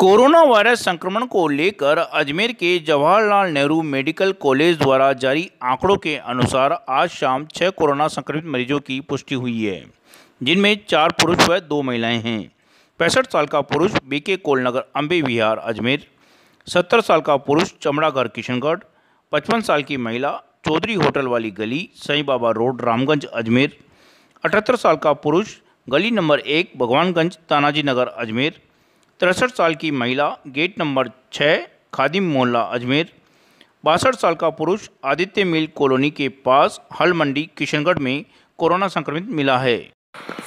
corona virus संक्रमण को लेकर अजमेर के जवाहरलाल नेहरू मेडिकल कॉलेज द्वारा जारी आंकड़ों के अनुसार आज शाम छः कोरोना संक्रमित मरीजों की पुष्टि हुई है जिनमें चार पुरुष व दो महिलाएं हैं पैंसठ साल का पुरुष बीके कोलनगर अम्बे विहार अजमेर सत्तर साल का पुरुष चमड़ागढ़ किशनगढ़ पचपन साल की महिला चौधरी होटल वाली गली सई बाबा रोड रामगंज अजमेर अठहत्तर साल का पुरुष गली नंबर एक भगवानगंज तानाजी नगर अजमेर तिरसठ साल की महिला गेट नंबर छः खादिम मोहल्ला अजमेर बासठ साल का पुरुष आदित्य मिल कॉलोनी के पास हल मंडी किशनगढ़ में कोरोना संक्रमित मिला है